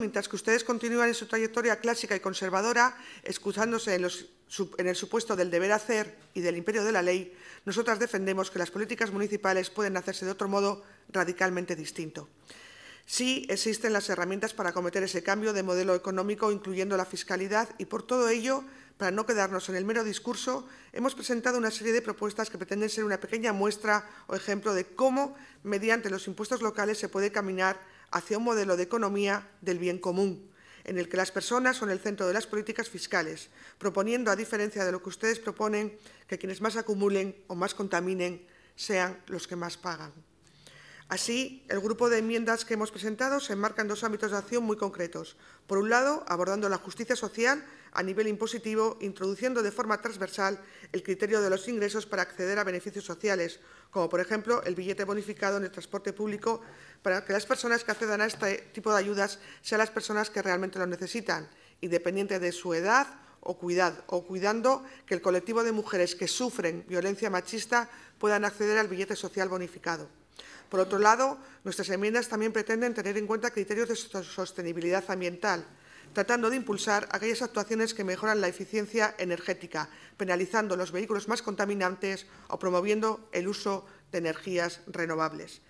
Mientras que ustedes continúan en su trayectoria clásica y conservadora, excusándose en, el supuesto del deber hacer y del imperio de la ley, nosotras defendemos que las políticas municipales pueden hacerse de otro modo radicalmente distinto. Sí existen las herramientas para acometer ese cambio de modelo económico, incluyendo la fiscalidad, y por todo ello, para no quedarnos en el mero discurso, hemos presentado una serie de propuestas que pretenden ser una pequeña muestra o ejemplo de cómo, mediante los impuestos locales, se puede caminar hacia un modelo de economía del bien común, en el que las personas son el centro de las políticas fiscales, proponiendo, a diferencia de lo que ustedes proponen, que quienes más acumulen o más contaminen sean los que más pagan. Así, el grupo de enmiendas que hemos presentado se enmarca en dos ámbitos de acción muy concretos. Por un lado, abordando la justicia social a nivel impositivo, introduciendo de forma transversal el criterio de los ingresos para acceder a beneficios sociales, como por ejemplo el billete bonificado en el transporte público, para que las personas que accedan a este tipo de ayudas sean las personas que realmente lo necesitan, independiente de su edad o cuidad, o cuidando que el colectivo de mujeres que sufren violencia machista puedan acceder al billete social bonificado. Por otro lado, nuestras enmiendas también pretenden tener en cuenta criterios de sostenibilidad ambiental, tratando de impulsar aquellas actuaciones que mejoran la eficiencia energética, penalizando los vehículos más contaminantes o promoviendo el uso de energías renovables.